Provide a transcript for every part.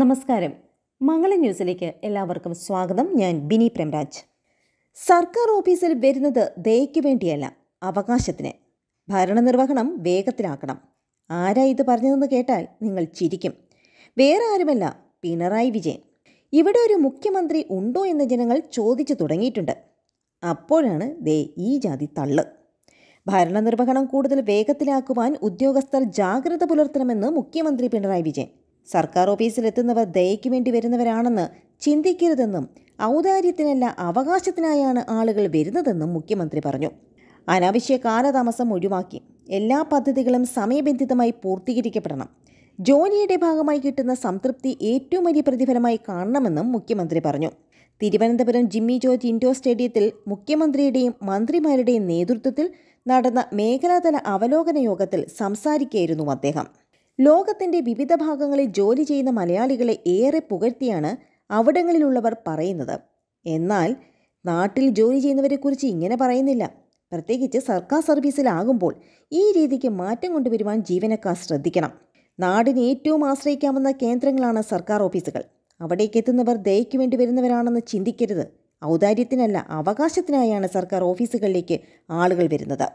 നമസ്കാരം മംഗള ന്യൂസിലേക്ക് എല്ലാവർക്കും സ്വാഗതം ഞാൻ ബിനി പ്രേംരാജ് സർക്കാർ ഓഫീസിൽ വരുന്നത് ദയയ്ക്ക് വേണ്ടിയല്ല അവകാശത്തിന് ഭരണനിർവഹണം വേഗത്തിലാക്കണം ആരാ ഇത് പറഞ്ഞതെന്ന് കേട്ടാൽ നിങ്ങൾ ചിരിക്കും വേറെ ആരുമല്ല പിണറായി വിജയൻ ഇവിടെ ഒരു മുഖ്യമന്ത്രി ഉണ്ടോ എന്ന് ജനങ്ങൾ ചോദിച്ചു തുടങ്ങിയിട്ടുണ്ട് അപ്പോഴാണ് ദേ ഈ ജാതി തള്ള് ഭരണനിർവഹണം കൂടുതൽ വേഗത്തിലാക്കുവാൻ ഉദ്യോഗസ്ഥർ ജാഗ്രത പുലർത്തണമെന്ന് മുഖ്യമന്ത്രി പിണറായി വിജയൻ സർക്കാർ ഓഫീസിലെത്തുന്നവർ ദയയ്ക്ക് വേണ്ടി വരുന്നവരാണെന്ന് ചിന്തിക്കരുതെന്നും ഔദാര്യത്തിനല്ല അവകാശത്തിനായാണ് ആളുകൾ വരുന്നതെന്നും മുഖ്യമന്ത്രി പറഞ്ഞു അനാവശ്യ കാലതാമസം ഒഴിവാക്കി എല്ലാ പദ്ധതികളും സമയബന്ധിതമായി പൂർത്തീകരിക്കപ്പെടണം ജോലിയുടെ ഭാഗമായി കിട്ടുന്ന സംതൃപ്തി ഏറ്റവും വലിയ പ്രതിഫലമായി കാണണമെന്നും മുഖ്യമന്ത്രി പറഞ്ഞു തിരുവനന്തപുരം ജിമ്മി ജോർജ് ഇൻഡോർ സ്റ്റേഡിയത്തിൽ മുഖ്യമന്ത്രിയുടെയും മന്ത്രിമാരുടെയും നേതൃത്വത്തിൽ നടന്ന മേഖലാതല അവലോകന യോഗത്തിൽ സംസാരിക്കുകയായിരുന്നു അദ്ദേഹം ലോകത്തിൻ്റെ വിവിധ ഭാഗങ്ങളിൽ ജോലി ചെയ്യുന്ന മലയാളികളെ ഏറെ പുകഴ്ത്തിയാണ് അവിടങ്ങളിലുള്ളവർ പറയുന്നത് എന്നാൽ നാട്ടിൽ ജോലി ചെയ്യുന്നവരെക്കുറിച്ച് ഇങ്ങനെ പറയുന്നില്ല പ്രത്യേകിച്ച് സർക്കാർ സർവീസിലാകുമ്പോൾ ഈ രീതിക്ക് മാറ്റം കൊണ്ടുവരുവാൻ ജീവനക്കാർ ശ്രദ്ധിക്കണം നാടിന് ഏറ്റവും ആശ്രയിക്കാമെന്ന കേന്ദ്രങ്ങളാണ് സർക്കാർ ഓഫീസുകൾ അവിടേക്ക് എത്തുന്നവർ ദയയ്ക്ക് വേണ്ടി വരുന്നവരാണെന്ന് ചിന്തിക്കരുത് ഔദാര്യത്തിനല്ല അവകാശത്തിനായാണ് സർക്കാർ ഓഫീസുകളിലേക്ക് ആളുകൾ വരുന്നത്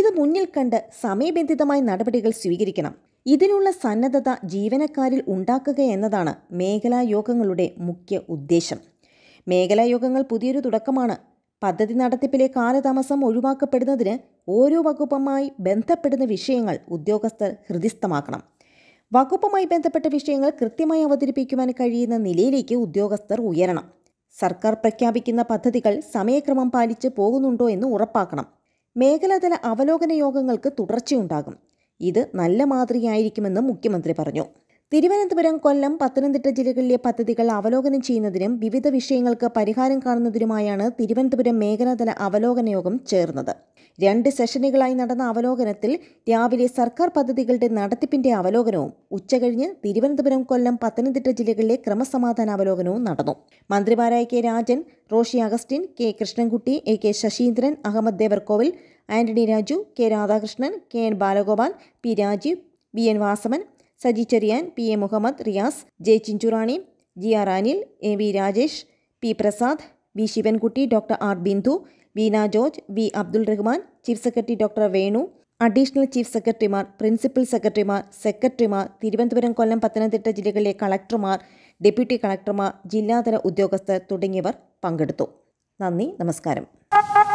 ഇത് മുന്നിൽ കണ്ട് സമയബന്ധിതമായ നടപടികൾ സ്വീകരിക്കണം ഇതിനുള്ള സന്നദ്ധത ജീവനക്കാരിൽ ഉണ്ടാക്കുക എന്നതാണ് മേഖലാ യോഗങ്ങളുടെ മുഖ്യ ഉദ്ദേശം മേഖലാ യോഗങ്ങൾ പുതിയൊരു തുടക്കമാണ് പദ്ധതി നടത്തിപ്പിലെ കാലതാമസം ഒഴിവാക്കപ്പെടുന്നതിന് ഓരോ വകുപ്പുമായി ബന്ധപ്പെടുന്ന വിഷയങ്ങൾ ഉദ്യോഗസ്ഥർ ഹൃദയസ്ഥമാക്കണം വകുപ്പുമായി ബന്ധപ്പെട്ട വിഷയങ്ങൾ കൃത്യമായി അവതരിപ്പിക്കുവാൻ കഴിയുന്ന നിലയിലേക്ക് ഉദ്യോഗസ്ഥർ ഉയരണം സർക്കാർ പ്രഖ്യാപിക്കുന്ന പദ്ധതികൾ സമയക്രമം പാലിച്ച് പോകുന്നുണ്ടോ എന്ന് ഉറപ്പാക്കണം മേഖലാതല അവലോകന യോഗങ്ങൾക്ക് തുടർച്ചയുണ്ടാകും ഇത് നല്ല മാതൃകയായിരിക്കുമെന്നും മുഖ്യമന്ത്രി പറഞ്ഞു തിരുവനന്തപുരം കൊല്ലം പത്തനംതിട്ട ജില്ലകളിലെ പദ്ധതികൾ അവലോകനം ചെയ്യുന്നതിനും വിവിധ വിഷയങ്ങൾക്ക് പരിഹാരം കാണുന്നതിനുമായാണ് തിരുവനന്തപുരം മേഖലാതല അവലോകന യോഗം ചേർന്നത് രണ്ട് സെഷനുകളായി നടന്ന അവലോകനത്തിൽ രാവിലെ സർക്കാർ പദ്ധതികളുടെ നടത്തിപ്പിന്റെ അവലോകനവും ഉച്ചകഴിഞ്ഞ് തിരുവനന്തപുരം കൊല്ലം പത്തനംതിട്ട ജില്ലകളിലെ ക്രമസമാധാന അവലോകനവും നടന്നു മന്ത്രിമാരായ K Rajan Roshy Augustine K Krishnankutty A K Saseendran Ahammed Devarkovil Antony Raju K Radhakrishnan K N Balagopal P Rajeev B N Vasavan Saji Cherian P A Muhammad Riyas J Chinchurani G R Anil A V Rajesh P Prasad V Sivankutty doctor R Bindu Veena George V Abdul Rahman chief secretary doctor Venu additional chief സെക്രട്ടറിമാർ പ്രിൻസിപ്പൽ സെക്രട്ടറിമാർ സെക്രട്ടറിമാർ തിരുവനന്തപുരം കൊല്ലം പത്തനംതിട്ട ജില്ലകളിലെ കളക്ടർമാർ ഡെപ്യൂട്ടി കളക്ടർമാർ ജില്ലാതല ഉദ്യോഗസ്ഥർ തുടങ്ങിയവർ പങ്കെടുത്തു നന്ദി നമസ്കാരം